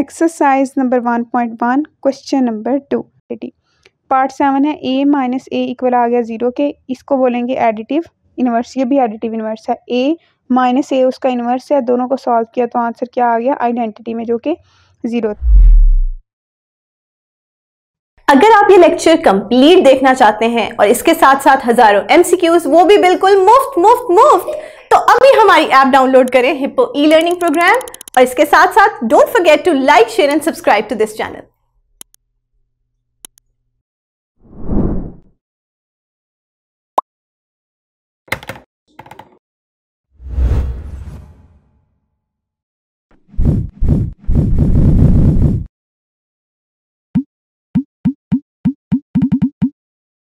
exercise number one point one question number two eighty part seven है A minus A equal आ गया zero के इसको बोलेंगे additive inverse ये भी एडिटिव इनवर्स है ए माइनस ए उसका इनवर्स है दोनों को सॉल्व किया तो आंसर क्या आ गया आइडेंटिटी में जो कि जीरो अगर आप ये लेक्चर कंप्लीट देखना चाहते हैं और इसके साथ साथ हजारों एमसीक्यूज वो भी बिल्कुल मुफ्त मुफ्त मुफ्त तो अभी हमारी ऐप डाउनलोड करें हिप्पो ई लर्निंग प्रोग्राम और इसके साथ साथ don't forget to like share and subscribe to this channel